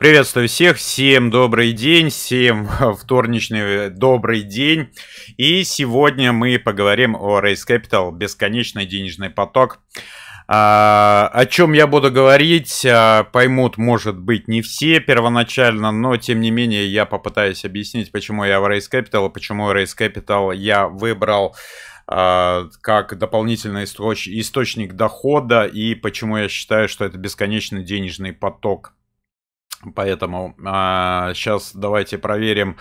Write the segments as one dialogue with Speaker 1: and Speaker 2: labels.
Speaker 1: Приветствую всех, всем добрый день, всем вторничный э, добрый день. И сегодня мы поговорим о Race Capital, бесконечный денежный поток. А, о чем я буду говорить, а, поймут, может быть, не все первоначально, но тем не менее я попытаюсь объяснить, почему я в Race Capital, почему Race Capital я выбрал а, как дополнительный источник дохода и почему я считаю, что это бесконечный денежный поток. Поэтому а, сейчас давайте проверим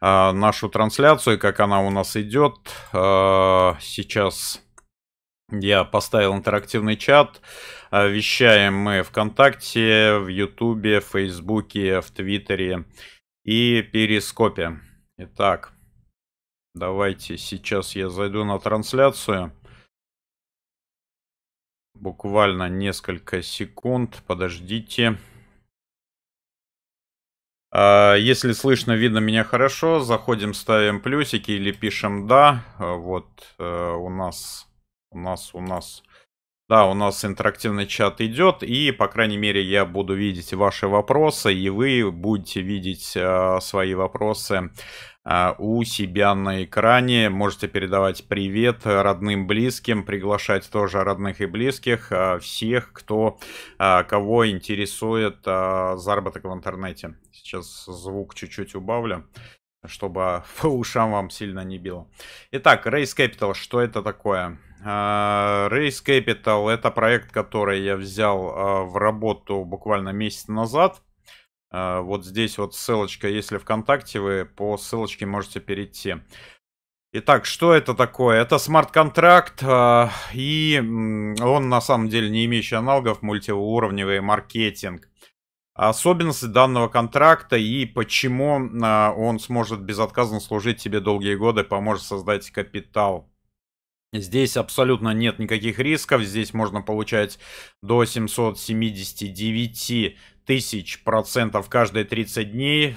Speaker 1: а, нашу трансляцию, как она у нас идет. А, сейчас я поставил интерактивный чат. А, вещаем мы ВКонтакте, в Ютубе, в Фейсбуке, в Твиттере и Перископе. Итак, давайте сейчас я зайду на трансляцию. Буквально несколько секунд, подождите. Подождите. А, если слышно, видно меня хорошо, заходим, ставим плюсики или пишем «да». А, вот э, у нас, у нас, у нас... Да, у нас интерактивный чат идет, и, по крайней мере, я буду видеть ваши вопросы, и вы будете видеть а, свои вопросы у себя на экране. Можете передавать привет родным, близким, приглашать тоже родных и близких, всех, кто, кого интересует заработок в интернете. Сейчас звук чуть-чуть убавлю, чтобы по ушам вам сильно не било. Итак, Race Capital, что это такое? А, Race Capital это проект, который я взял а, в работу буквально месяц назад. А, вот здесь вот ссылочка, если ВКонтакте, вы по ссылочке можете перейти. Итак, что это такое? Это смарт-контракт, и он на самом деле не имеющий аналогов, мультиуровневый маркетинг особенности данного контракта и почему а, он сможет безотказно служить тебе долгие годы, поможет создать капитал. Здесь абсолютно нет никаких рисков, здесь можно получать до 779 тысяч процентов каждые 30 дней.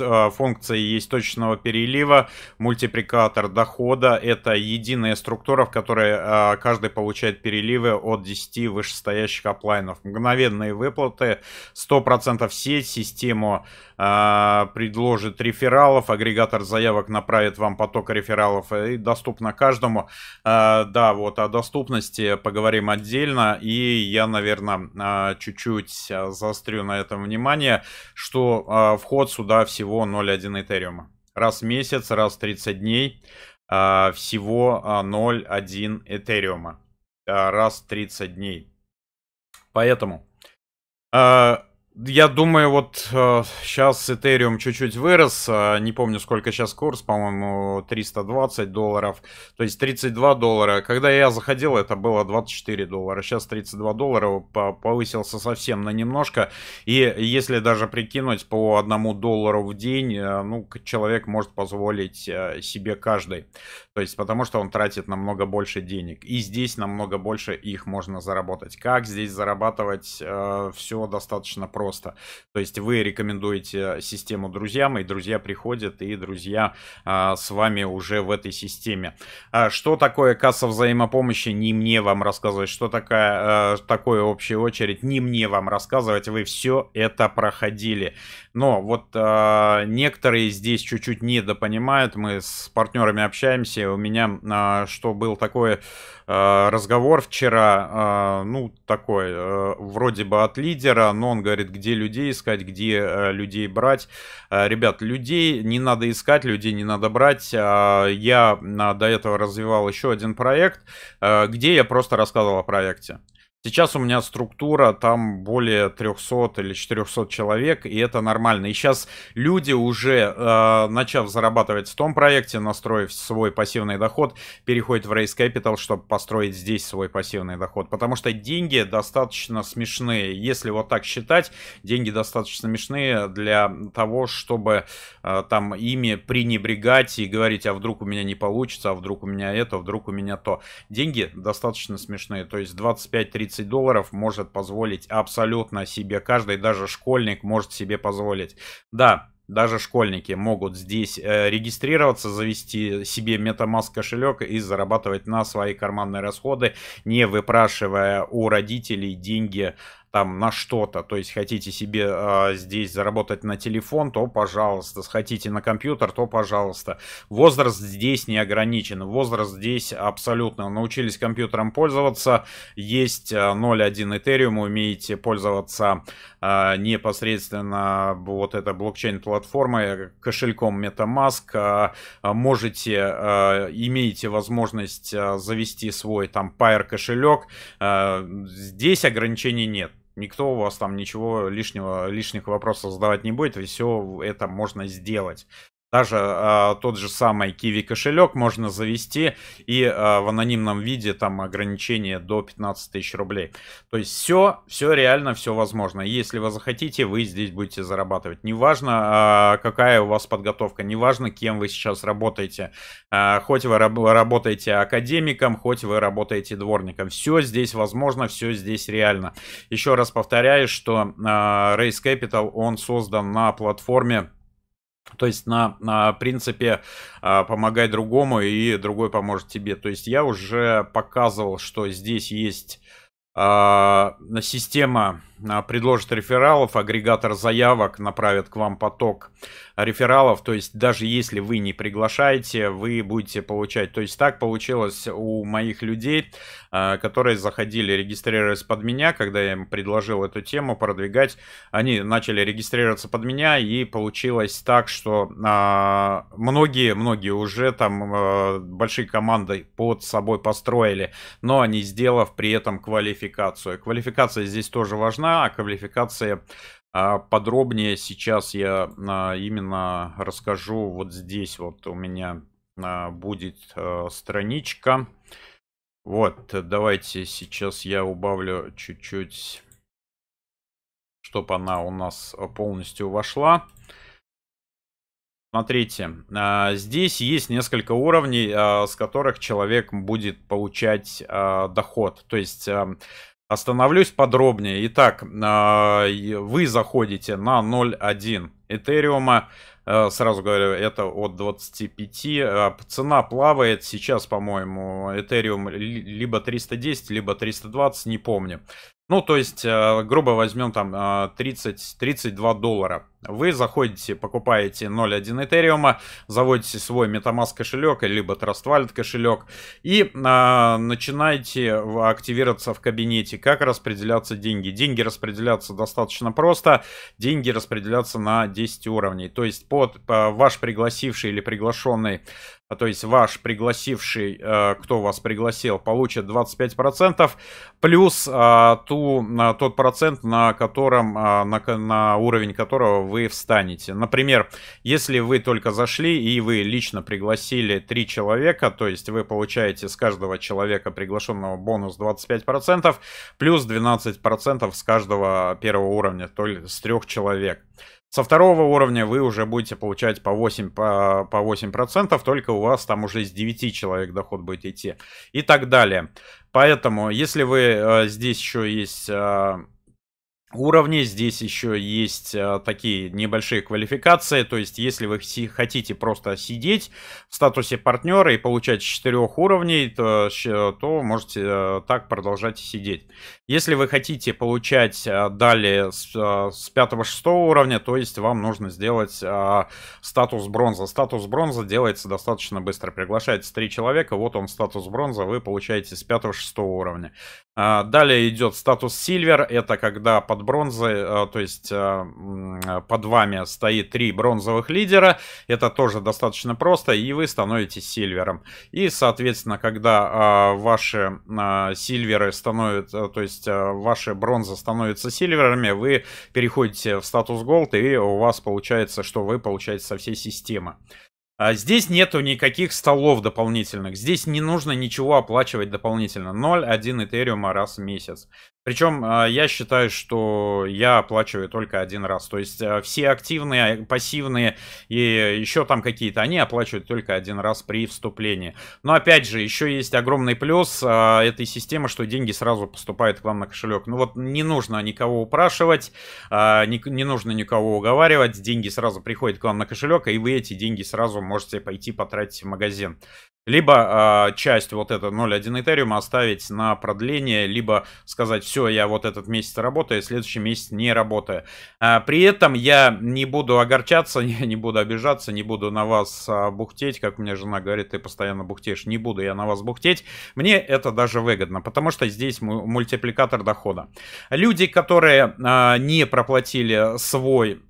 Speaker 1: Э, Функция, есть точного перелива, мультипликатор дохода. Это единая структура, в которой э, каждый получает переливы от 10 вышестоящих оплайнов. Мгновенные выплаты, 100% сеть, систему э, предложит рефералов, агрегатор заявок направит вам поток рефералов и доступно каждому. Да, вот о доступности поговорим отдельно. И я, наверное, чуть-чуть за заострю на этом внимание, что э, вход сюда всего 0.1 Этериума. Раз в месяц, раз в 30 дней, э, всего 0.1 а, Этериума. Э, раз в 30 дней. Поэтому... Э, я думаю, вот э, сейчас Ethereum чуть-чуть вырос, э, не помню сколько сейчас курс, по-моему 320 долларов, то есть 32 доллара. Когда я заходил, это было 24 доллара, сейчас 32 доллара повысился совсем на немножко. И если даже прикинуть по одному доллару в день, э, ну человек может позволить э, себе каждый. То есть, потому что он тратит намного больше денег. И здесь намного больше их можно заработать. Как здесь зарабатывать? Э, все достаточно просто. То есть, вы рекомендуете систему друзьям, и друзья приходят, и друзья э, с вами уже в этой системе. Э, что такое касса взаимопомощи? Не мне вам рассказывать. Что такая, э, такое общая очередь? Не мне вам рассказывать. Вы все это проходили. Но вот э, некоторые здесь чуть-чуть недопонимают. Мы с партнерами общаемся знаете, у меня а, что был такой а, разговор вчера, а, ну, такой, э, вроде бы от лидера, но он говорит, где людей искать, где э, людей брать. Ребят, людей не надо искать, людей не надо брать. Я до этого развивал еще один проект, где я просто рассказывал о проекте. Сейчас у меня структура там более 300 или 400 человек, и это нормально. И сейчас люди уже, э, начав зарабатывать в том проекте, настроив свой пассивный доход, переходят в Race Capital, чтобы построить здесь свой пассивный доход. Потому что деньги достаточно смешные. Если вот так считать, деньги достаточно смешные для того, чтобы э, там ими пренебрегать и говорить, а вдруг у меня не получится, а вдруг у меня это, а вдруг у меня то. Деньги достаточно смешные, то есть 25-30 30 долларов может позволить абсолютно себе каждый, даже школьник может себе позволить. Да, даже школьники могут здесь э, регистрироваться, завести себе MetaMask кошелек и зарабатывать на свои карманные расходы, не выпрашивая у родителей деньги там на что-то, то есть хотите себе э, здесь заработать на телефон, то пожалуйста, хотите на компьютер, то пожалуйста. Возраст здесь не ограничен, возраст здесь абсолютно. Научились компьютером пользоваться, есть 0.1 а, Ethereum, умеете пользоваться э, непосредственно вот этой блокчейн-платформой, кошельком MetaMask, э, можете, э, имеете возможность завести свой там Pair кошелек, здесь ограничений нет. Никто у вас там ничего лишнего, лишних вопросов задавать не будет, все это можно сделать. Даже э, тот же самый Kiwi кошелек можно завести и э, в анонимном виде там ограничение до 15 тысяч рублей. То есть все, все реально, все возможно. Если вы захотите, вы здесь будете зарабатывать. Неважно, э, какая у вас подготовка, неважно, кем вы сейчас работаете. Э, хоть вы раб работаете академиком, хоть вы работаете дворником. Все здесь возможно, все здесь реально. Еще раз повторяю, что э, Race Capital, он создан на платформе то есть на, на принципе а, помогай другому и другой поможет тебе. То есть я уже показывал, что здесь есть э, система а, предложит рефералов, агрегатор заявок направит к вам поток рефералов. То есть даже если вы не приглашаете, вы будете получать. То есть так получилось у моих людей, а, которые заходили, регистрировались под меня, когда я им предложил эту тему продвигать. Они начали регистрироваться под меня и получилось так, что многие-многие а, уже там большие команды под собой построили, но не сделав при этом квалификацию. Квалификация здесь тоже важна нужна, квалификация а, подробнее сейчас я а, именно расскажу вот здесь вот у меня а, будет страничка. Вот, давайте сейчас я убавлю чуть-чуть, чтобы она у нас полностью вошла. Смотрите, здесь есть несколько уровней, с которых человек будет получать доход. То есть Остановлюсь подробнее. Итак, а, вы заходите на 0.1 Этериума. Э, сразу говорю, это от 25. Э, цена плавает сейчас, по-моему, Ethereum либо 310, либо 320, не помню. Ну, то есть, э, грубо возьмем там 30, э, 32 доллара. Вы заходите, покупаете 0.1 Этериума, заводите свой Metamask кошелек, либо Trust Wallet кошелек, и а, начинаете активироваться в кабинете. Как распределяться деньги? Деньги распределяться достаточно просто. Деньги распределяться на 10 уровней. То есть, под а, ваш пригласивший или приглашенный а то есть ваш пригласивший, э, кто вас пригласил, получит 25%, плюс э, ту, э, тот процент, на котором, э, на, на уровень которого вы встанете. Например, если вы только зашли и вы лично пригласили 3 человека, то есть вы получаете с каждого человека приглашенного бонус 25%, плюс 12% с каждого первого уровня, то есть с 3 человек. Со второго уровня вы уже будете получать по 8, по, по 8%, только у вас там уже из 9 человек доход будет идти и так далее. Поэтому, если вы э, здесь еще есть... Э, уровне. Здесь еще есть а, такие небольшие квалификации. То есть, если вы хотите просто сидеть в статусе партнера и получать 4 уровней, то, то можете а, так продолжать сидеть. Если вы хотите получать а, далее с, с 5-6 уровня, то есть вам нужно сделать статус бронза. Статус бронза делается достаточно быстро. Приглашается 3 человека, вот он статус бронза, вы получаете с 5-6 уровня. А, далее идет статус Silver, это когда под бронзой, э, то есть э, под вами стоит три бронзовых лидера, это тоже достаточно просто, и вы становитесь Сильвером. И, соответственно, когда а, ваши Сильверы а, становятся, э, то есть ваши бронзы становятся Сильверами, вы переходите в статус Gold, и у вас получается, что вы получаете со всей системы. А здесь нету никаких столов дополнительных. Здесь не нужно ничего оплачивать дополнительно. 0,1 этериума раз в месяц. Причем а, я считаю, что я оплачиваю только один раз. То есть а, все активные, а, пассивные и еще там какие-то, они оплачивают только один раз при вступлении. Но опять же, еще есть огромный плюс этой системы, что деньги сразу поступают к вам на кошелек. Ну вот не нужно никого упрашивать, не нужно никого уговаривать. Деньги сразу приходят к вам на кошелек, и вы эти деньги сразу можете пойти потратить в магазин. Либо э, часть вот этого 0.1 Ethereum оставить на продление, либо сказать, все, я вот этот месяц работаю, следующий месяц не работаю. Э, при этом я не буду огорчаться, я не буду обижаться, не буду на вас э, бухтеть, как мне жена говорит, ты постоянно бухтеешь, не буду я на вас бухтеть. Мне это даже выгодно, потому что здесь мультипликатор дохода. Люди, которые э, не проплатили свой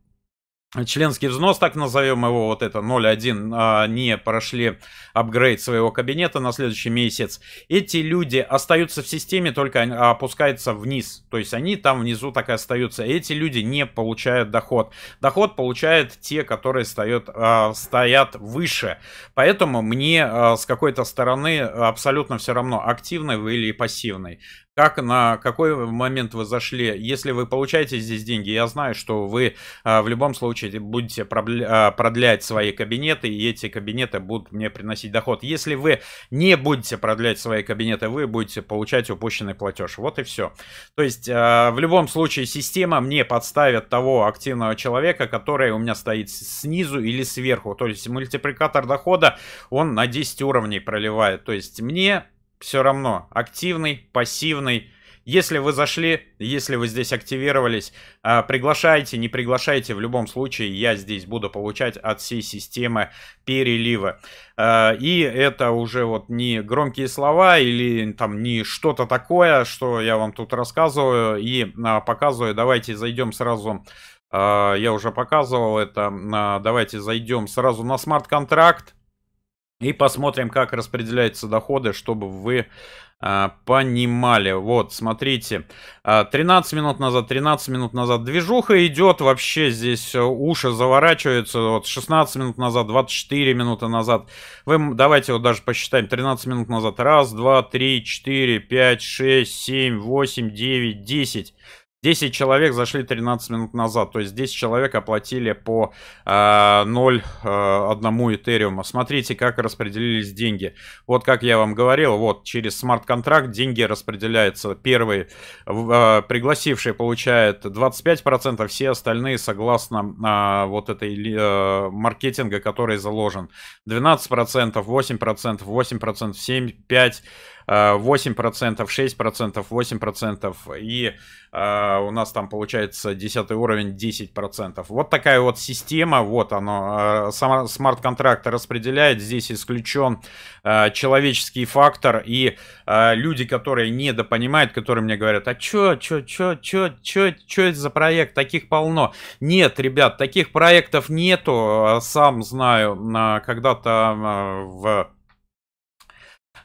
Speaker 1: членский взнос, так назовем его, вот это 0.1, а, не прошли апгрейд своего кабинета на следующий месяц. Эти люди остаются в системе, только а, опускаются вниз. То есть они там внизу так и остаются. Эти люди не получают доход. Доход получают те, которые стоят, а, стоят выше. Поэтому мне с какой-то стороны абсолютно все равно, активный вы или пассивный как на какой момент вы зашли. Если вы получаете здесь деньги, я знаю, что вы а, в любом случае будете а, продлять свои кабинеты, и эти кабинеты будут мне приносить доход. Если вы не будете продлять свои кабинеты, вы будете получать упущенный платеж. Вот и все. То есть а, в любом случае система мне подставит того активного человека, который у меня стоит снизу или сверху. То есть мультипликатор дохода он на 10 уровней проливает. То есть мне все равно, активный, пассивный. Если вы зашли, если вы здесь активировались, а, приглашайте, не приглашайте, в любом случае я здесь буду получать от всей системы переливы. А, и это уже вот не громкие слова или там не что-то такое, что я вам тут рассказываю и а, показываю. Давайте зайдем сразу я уже показывал это. Давайте зайдем сразу на смарт-контракт. И посмотрим, как распределяются доходы, чтобы вы а, понимали. Вот, смотрите, 13 а, минут назад, 13 минут назад движуха идет, вообще здесь э, уши заворачиваются, вот 16 минут назад, 24 минуты назад. Вы, давайте вот даже посчитаем, 13 минут назад, 1, 2, 3, 4, 5, 6, 7, 8, 9, 10. 10 человек зашли 13 минут назад, то есть 10 человек оплатили по э, 0,1 э, Этериума. Смотрите, как распределились деньги. Вот как я вам говорил, вот через смарт-контракт деньги распределяются. Первый э, пригласивший получает 25%, все остальные согласно э, вот этой э, маркетинга, который заложен. 12%, 8%, 8%, 7%, 5%. 8%, 6%, 8%, и э, у нас там получается 10 уровень 10%. Вот такая вот система, вот оно э, смарт-контракт распределяет, здесь исключен э, человеческий фактор, и э, люди, которые недопонимают, которые мне говорят, а чё, чё, чё, чё, чё, чё это за проект, таких полно. Нет, ребят, таких проектов нету, э, сам знаю, э, когда-то э, в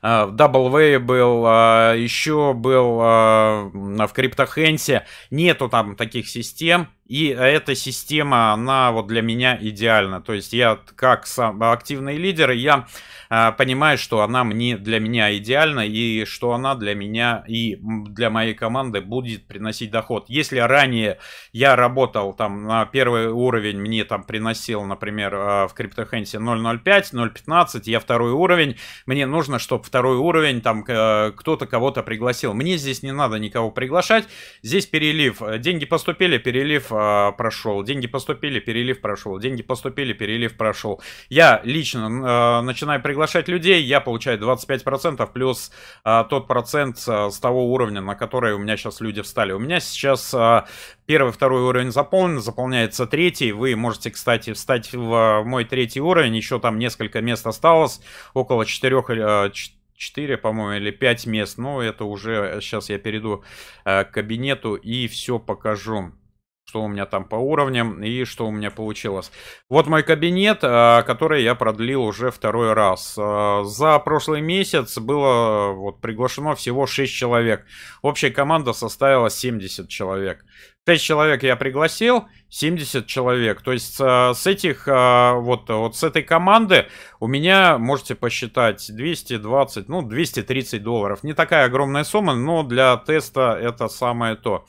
Speaker 1: в э, Double был, э, еще был э, в Криптохенсе. Нету там таких систем. И эта система, она вот для меня идеальна. То есть я как сам активный лидер, я э, понимаю, что она мне, для меня идеальна и что она для меня и для моей команды будет приносить доход. Если ранее я работал там на первый уровень, мне там приносил, например, а, в криптохенсе 0.05, 0.15, я второй уровень, мне нужно, чтобы второй уровень там э, кто-то кого-то пригласил. Мне здесь не надо никого приглашать. Здесь перелив. Деньги поступили, перелив э, прошел, деньги поступили, перелив прошел, деньги поступили, перелив прошел. Я лично э, начинаю приглашать людей, я получаю 25% плюс э, тот процент э, с того уровня, на который у меня сейчас люди встали. У меня сейчас э, первый, второй уровень заполнен, заполняется третий. Вы можете, кстати, встать в, в э, мой третий уровень, еще там несколько мест осталось, около 4 э, 4, по-моему, или 5 мест. Но ну, это уже сейчас э, я перейду э, к кабинету и все покажу что у меня там по уровням и что у меня получилось. Вот мой кабинет, а, который я продлил уже второй раз. А, за прошлый месяц было вот приглашено всего 6 человек. Общая команда составила 70 человек. 6 человек я пригласил, 70 человек. То есть а, с этих, вот, вот с этой команды у меня, можете посчитать, 220, ну 230 долларов. Не такая огромная сумма, но для теста это самое то.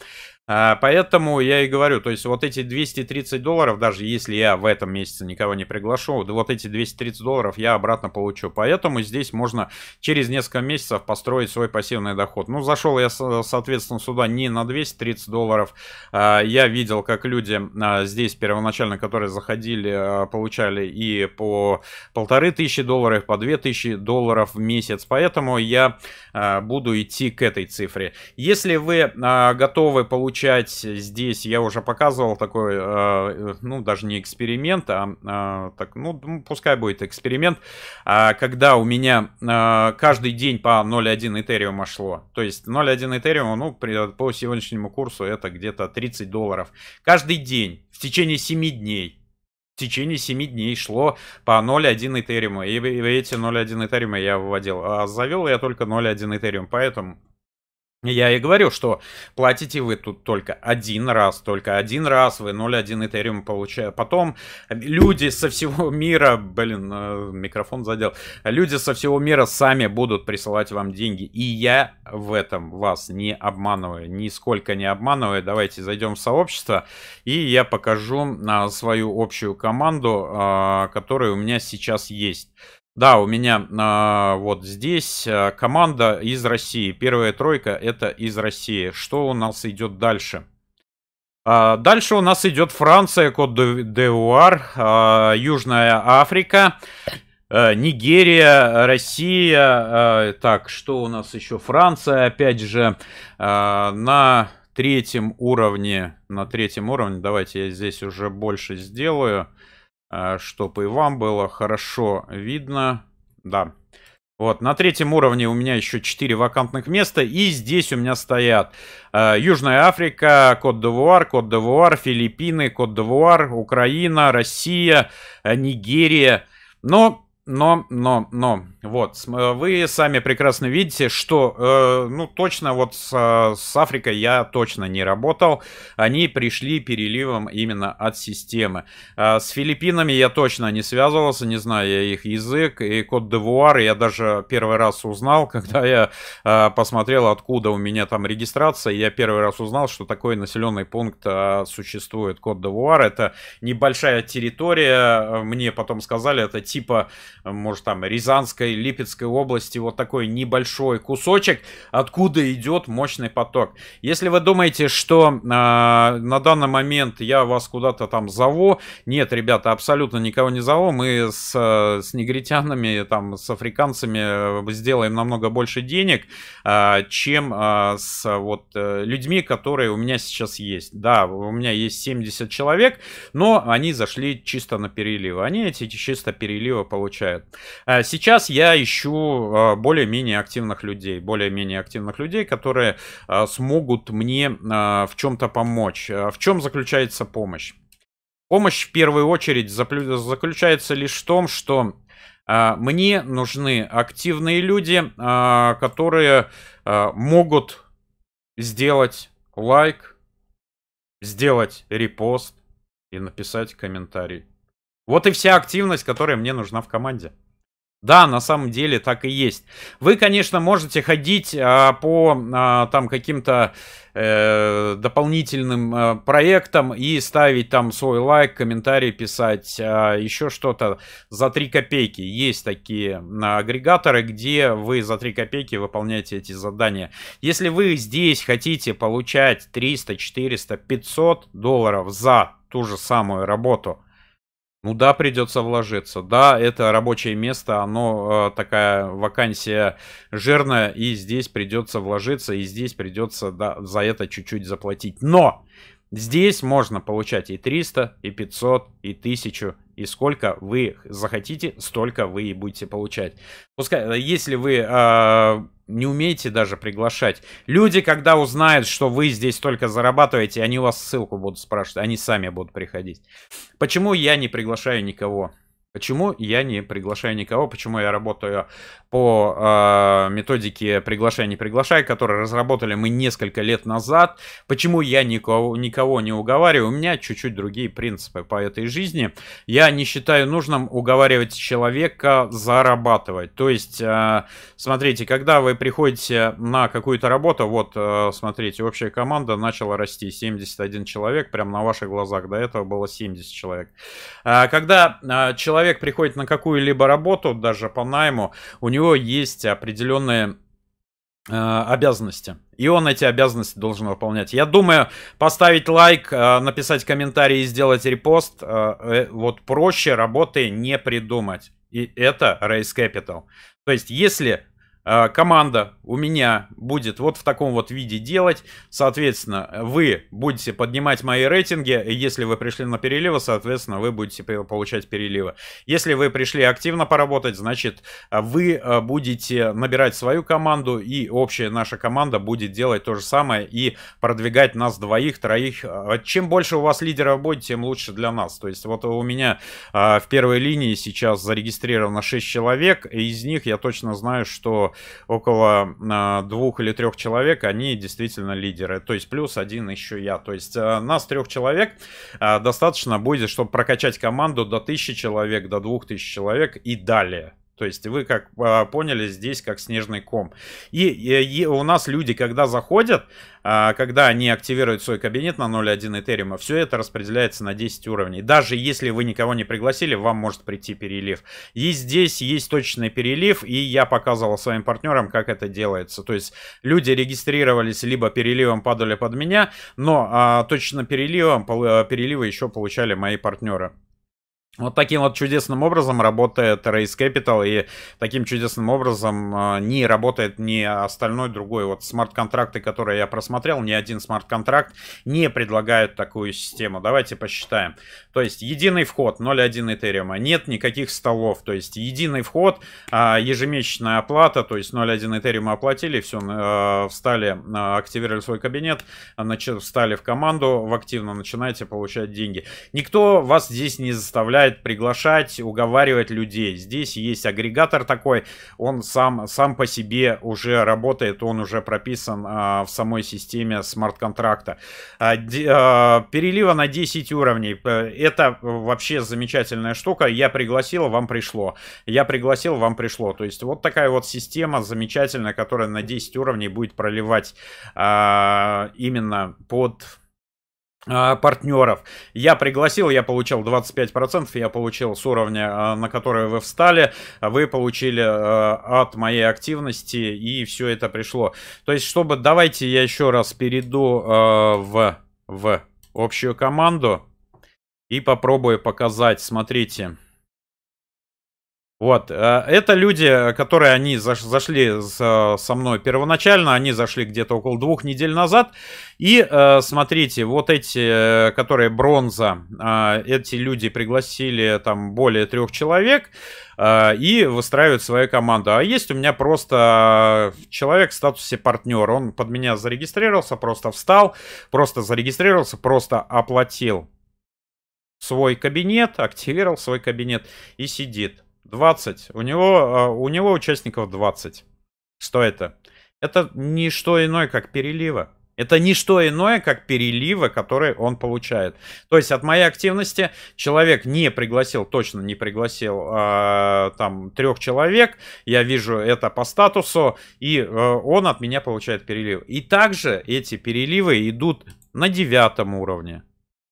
Speaker 1: А, поэтому я и говорю, то есть вот эти 230 долларов, даже если я в этом месяце никого не приглашу, вот эти 230 долларов я обратно получу. Поэтому здесь можно через несколько месяцев построить свой пассивный доход. Ну, зашел я, соответственно, сюда не на 230 долларов. А, я видел, как люди а, здесь первоначально, которые заходили, получали и по полторы тысячи долларов, по две тысячи долларов в месяц. Поэтому я буду идти к этой цифре. Если вы готовы получить получать здесь, я уже показывал такой, э, ну, даже не эксперимент, а э, так, ну, ну, пускай будет эксперимент, э, когда у меня э, каждый день по 0.1 Ethereum шло. То есть 0.1 Ethereum, ну, при, по сегодняшнему курсу это где-то 30 долларов. Каждый день, в течение 7 дней. В течение 7 дней шло по 0.1 Ethereum. И эти 0.1 Ethereum я выводил. А завел я только 0.1 Ethereum, поэтому я и говорю, что платите вы тут только один раз, только один раз вы 0.1 Ethereum получаете. Потом люди со всего мира, блин, э, микрофон задел, люди со всего мира сами будут присылать вам деньги. И я в этом вас не обманываю, нисколько не обманываю. Давайте зайдем в сообщество, и я покажу а, свою общую команду, а, которая у меня сейчас есть. Да, у меня а, вот здесь а, команда из России. Первая тройка это из России. Что у нас идет дальше? А, дальше у нас идет Франция, код де Уар, а, Южная Африка, а, Нигерия, Россия. А, так, что у нас еще? Франция, опять же, а, на третьем уровне. На третьем уровне. Давайте я здесь уже больше сделаю. А, Э, чтобы и вам было хорошо видно. Да. Вот, на третьем уровне у меня еще 4 вакантных места, и здесь у меня стоят э, Южная Африка, кот де кот де Филиппины, кот де Украина, Россия, э, Нигерия. Но, но, но, но, вот, э, вы сами прекрасно видите, что, э, ну, точно вот с, э, с Африкой я точно не работал. Они пришли переливом именно от системы. Э, с Филиппинами я точно не связывался, не знаю я их язык. И код девуар я даже первый раз узнал, когда я э, посмотрел, откуда у меня там регистрация. Я первый раз узнал, что такой населенный пункт э, существует. Код девуар это небольшая территория. Мне потом сказали, это типа, может, там, Рязанская Липецкой области вот такой небольшой кусочек, откуда идет мощный поток. Если вы думаете, что э, на данный момент я вас куда-то там зову, нет, ребята, абсолютно никого не зову, мы с, а, с негритянами, там, с африканцами э, сделаем намного больше денег, э, чем э, с вот э, людьми, которые у меня сейчас есть. Да, у меня есть 70 человек, но они зашли чисто на переливы. Они эти чисто переливы получают. Сейчас я я ищу а, более-менее активных людей, более-менее активных людей, которые а, смогут мне а, в чем-то помочь. В чем заключается помощь? Помощь в первую очередь заключается лишь в том, что мне нужны активные люди, которые могут сделать лайк, сделать репост и написать комментарий. Вот и вся активность, которая мне нужна в команде. Да, на самом деле так и есть. Вы, конечно, можете ходить а, по а, там каким-то э, дополнительным э, проектам и ставить там свой лайк, комментарий писать, э, еще что-то за 3 копейки. Есть такие а, агрегаторы, где вы за 3 копейки выполняете эти задания. Если вы здесь хотите получать 300, 400, 500 долларов за ту же самую работу – ну да, придется вложиться. Да, это рабочее место, оно э, такая вакансия жирная, и здесь придется вложиться, и здесь придется да, за это чуть-чуть заплатить. Но здесь можно получать и 300, и 500, и 1000, и сколько вы захотите, столько вы и будете получать. Пускай, э, если вы э, не умеете даже приглашать, люди, когда узнают, что вы здесь только зарабатываете, они у вас ссылку будут спрашивать, они сами будут приходить. Почему я не приглашаю никого? Почему я не приглашаю никого? Почему я работаю по э, методике приглашай, не приглашай, которую разработали мы несколько лет назад? Почему я никого, никого не уговариваю? У меня чуть-чуть другие принципы по этой жизни. Я не считаю нужным уговаривать человека зарабатывать. То есть, э, смотрите, когда вы приходите на какую-то работу, вот, э, смотрите, общая команда начала расти, 71 человек, прям на ваших глазах. До этого было 70 человек. Э, когда э, человек человек приходит на какую-либо работу, даже по найму, у него есть определенные э, обязанности. И он эти обязанности должен выполнять. Я думаю, поставить лайк, э, написать комментарий и сделать репост, э, вот проще работы не придумать. И это Race Capital. То есть, если Э, команда у меня будет вот в таком вот виде делать. Соответственно, вы будете поднимать мои рейтинги. Если вы пришли на переливы, соответственно, вы будете получать переливы. Если вы пришли активно поработать, значит, э, вы э, будете набирать свою команду, и общая наша команда будет делать то же самое и продвигать нас двоих, троих. Чем больше у вас лидеров будет, тем лучше для нас. То есть вот у меня в первой линии сейчас зарегистрировано 6 человек, и из них я точно знаю, что около а, двух или трех человек, они действительно лидеры. То есть плюс один еще я. То есть а, нас трех человек а, достаточно будет, чтобы прокачать команду до тысячи человек, до двух тысяч человек и далее. То есть вы, как а, поняли, здесь как снежный ком. И, и, и у нас люди, когда заходят, а, когда они активируют свой кабинет на 0.1 Этериума, все это распределяется на 10 уровней. Даже если вы никого не пригласили, вам может прийти перелив. И здесь есть точный перелив, и я показывал своим партнерам, как это делается. То есть люди регистрировались, либо переливом падали под меня, но а, точно переливом, э, переливы еще получали мои партнеры. Вот таким вот чудесным образом работает Race Capital, и таким чудесным образом а, не работает ни остальной другой. Вот смарт-контракты, которые я просмотрел, ни один смарт-контракт не предлагает такую систему. Давайте посчитаем. То есть единый вход 0.1 Ethereum, а нет никаких столов. То есть единый вход, а, ежемесячная оплата, то есть 0.1 Ethereum оплатили, все, встали, активировали свой кабинет, начали встали в команду, в активно начинаете получать деньги. Никто вас здесь не заставляет помогает приглашать, уговаривать людей. Здесь есть агрегатор такой, он сам, сам по себе уже работает, он уже прописан а, в самой системе смарт-контракта. А, а, перелива на 10 уровней. Э, это вообще замечательная штука. Я пригласил, вам пришло. Я пригласил, вам пришло. То есть вот такая вот система замечательная, которая на 10 уровней будет проливать а, именно под Э, партнеров. Я пригласил, я получил 25%, я получил с уровня, э, на который вы встали, вы получили э, от моей активности, и все это пришло. То есть, чтобы, давайте я еще раз перейду в, в общую команду и попробую показать, смотрите. Смотрите. Вот, э, это люди, которые они зашли со мной первоначально, они зашли где-то около двух недель назад. И э, смотрите, вот эти, э, которые бронза, эти люди пригласили там более трех человек и выстраивают свою команду. А есть у меня просто человек в статусе партнер, он под меня зарегистрировался, просто встал, просто зарегистрировался, просто оплатил свой кабинет, активировал свой кабинет и сидит. 20. У него, а, у него участников 20. Что это? Это не что иное, как перелива. Это не что иное, как переливы, которые он получает. То есть от моей активности человек не пригласил, точно не пригласил э, там трех человек. Я вижу это по статусу, и э, он от меня получает перелив. И также эти переливы идут на девятом уровне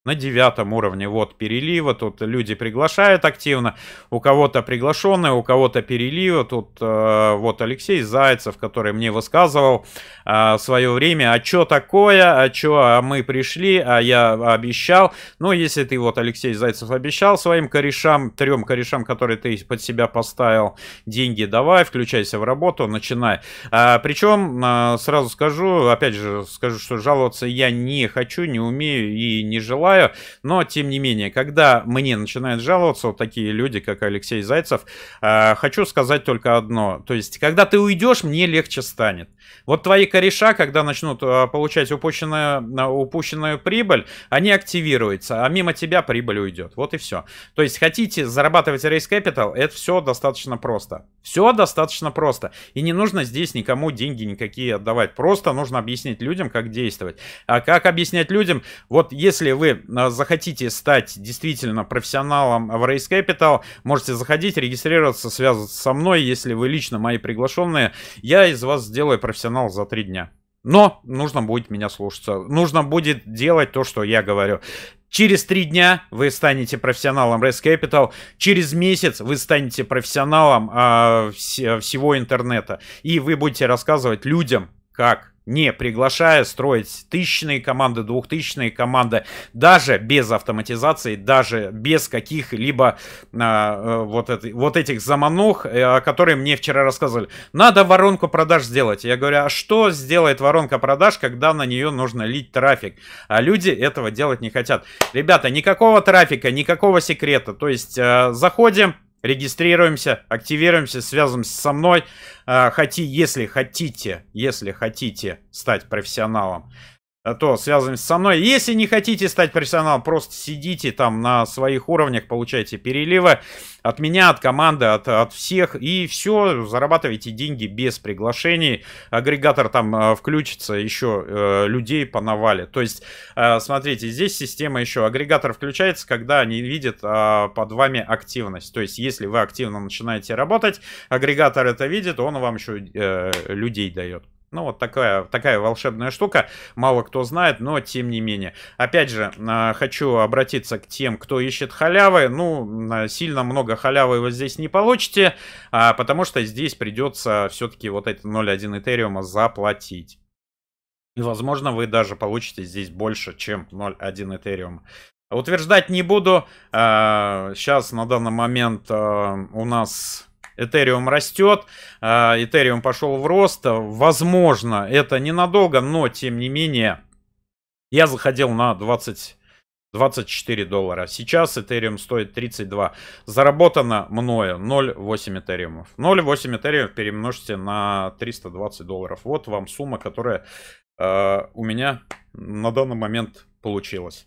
Speaker 1: на девятом уровне вот перелива, тут люди приглашают активно, у кого-то приглашенные, у кого-то перелива, тут э, вот Алексей Зайцев, который мне высказывал э, свое время, а что такое, а что, а мы пришли, а я обещал, ну если ты вот Алексей Зайцев обещал своим корешам, трем корешам, которые ты под себя поставил, деньги давай, включайся в работу, начинай. Э, а, причем, э, сразу скажу, опять же скажу, что жаловаться я не хочу, не умею и не желаю, понимаю, но тем не менее, когда мне начинают жаловаться вот такие люди, как Алексей Зайцев, э, хочу сказать только одно. То есть, когда ты уйдешь, мне легче станет. Вот твои кореша, когда начнут а, получать упущенную, упущенную прибыль, они активируются, а мимо тебя прибыль уйдет. Вот и все. То есть хотите зарабатывать Race Capital, это все достаточно просто. Все достаточно просто. И не нужно здесь никому деньги никакие отдавать. Просто нужно объяснить людям, как действовать. А как объяснять людям? Вот если вы а, захотите стать действительно профессионалом в Race Capital, можете заходить, регистрироваться, связываться со мной, если вы лично мои приглашенные. Я из вас сделаю профессионал профессионал за три дня. Но нужно будет меня слушаться. Нужно будет делать то, что я говорю. Через три дня вы станете профессионалом Res Capital. Через месяц вы станете профессионалом э, вс всего интернета. И вы будете рассказывать людям, как не приглашая строить тысячные команды, двухтысячные команды, даже без автоматизации, даже без каких-либо а, э, вот, вот этих заманух, э, которые мне вчера рассказывали. Надо воронку продаж сделать. Я говорю, а что сделает воронка продаж, когда на нее нужно лить трафик? А люди этого делать не хотят. Ребята, никакого трафика, никакого секрета. То есть э, заходим, регистрируемся, активируемся, связываемся со мной. А, хоти, если хотите, если хотите стать профессионалом а то связываемся со мной. Если не хотите стать профессионалом, просто сидите там на своих уровнях, получайте переливы от меня, от команды, от, от всех. И все, зарабатывайте деньги без приглашений. Агрегатор там э, включится, еще э, людей понавали. То есть, э, смотрите, здесь система еще. Агрегатор включается, когда они видят э, под вами активность. То есть, если вы активно начинаете работать, агрегатор это видит, он вам еще э, людей дает. Ну, вот такая, такая волшебная штука. Мало кто знает, но тем не менее. Опять же, а, хочу обратиться к тем, кто ищет халявы. Ну, а, сильно много халявы вы здесь не получите, а, потому что здесь придется все-таки вот эти 0.1 Этериума заплатить. И, возможно, вы даже получите здесь больше, чем 0.1 Этериума. Утверждать не буду. Сейчас, на данный момент, у нас Этериум растет, а, Этериум пошел в рост. Возможно, это ненадолго, но тем не менее, я заходил на 20 24 доллара. Сейчас Ethereum стоит 32. Заработано мною 0,8 Ethereum. 0,8 Ethereum перемножьте на 320 долларов. Вот вам сумма, которая э, у меня на данный момент получилась.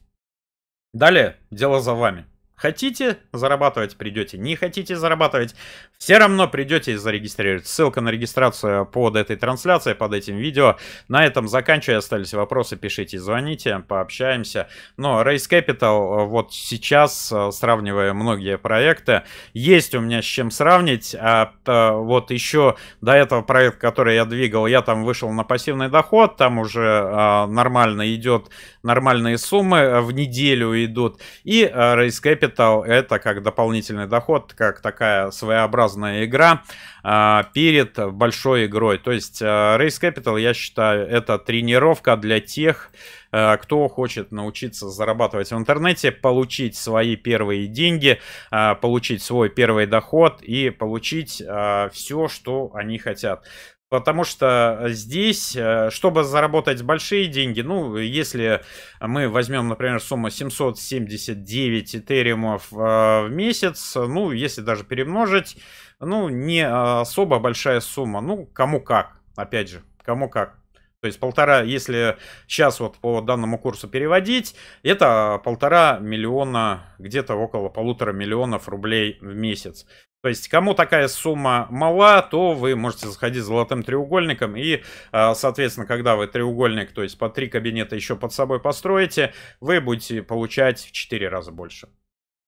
Speaker 1: Далее дело за вами. Хотите зарабатывать, придете. Не хотите зарабатывать, все равно придете и зарегистрируете. Ссылка на регистрацию под этой трансляцией, под этим видео. На этом заканчиваю. Остались вопросы, пишите, звоните, пообщаемся. Но Race Capital э, вот сейчас, э, сравнивая многие проекты, есть у меня с чем сравнить. От, а, э, вот еще до этого проект, который я двигал, я там вышел на пассивный доход, там уже нормально идет, нормальные суммы в неделю идут. И Race Capital Capital это как дополнительный доход, как такая своеобразная игра э, перед большой игрой. То есть э, Race Capital, я считаю, это тренировка для тех, а, кто хочет научиться зарабатывать в интернете, получить свои первые деньги, получить свой первый доход и получить все, что они хотят. Потому что э, здесь, э, чтобы заработать большие деньги, ну, если мы возьмем, например, сумму 779 этериумов э, в месяц, ну, если даже перемножить, ну, не а, особо большая сумма. Ну, кому как, опять же, кому как. То есть полтора, если сейчас вот по данному курсу переводить, это полтора миллиона, где-то около полутора миллионов рублей в месяц. То есть, кому такая сумма мала, то вы можете заходить золотым треугольником. И, а, соответственно, когда вы треугольник, то есть по три кабинета еще под собой построите, вы будете получать в 4 раза больше.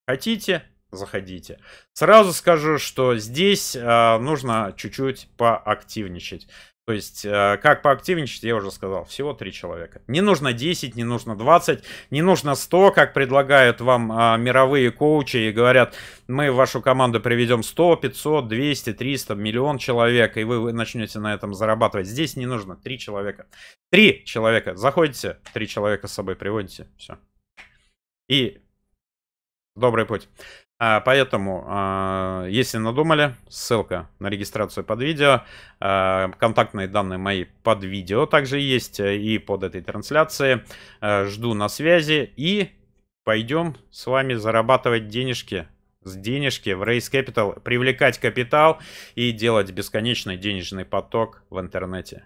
Speaker 1: Хотите, заходите. Сразу скажу, что здесь а, нужно чуть-чуть поактивничать. То есть, э, как поактивничать, я уже сказал, всего 3 человека. Не нужно 10, не нужно 20, не нужно 100, как предлагают вам а, мировые коучи и говорят, мы в вашу команду приведем 100, 500, 200, 300, миллион человек, и вы, вы начнете на этом зарабатывать. Здесь не нужно 3 человека. 3 человека, заходите, 3 человека с собой приводите, все. И добрый путь. А, поэтому, а, если надумали, ссылка на регистрацию под видео. А, контактные данные мои под видео также есть э, и под этой трансляцией. Жду на связи и пойдем с вами зарабатывать денежки с денежки в Race Capital, привлекать капитал и делать бесконечный денежный поток в интернете.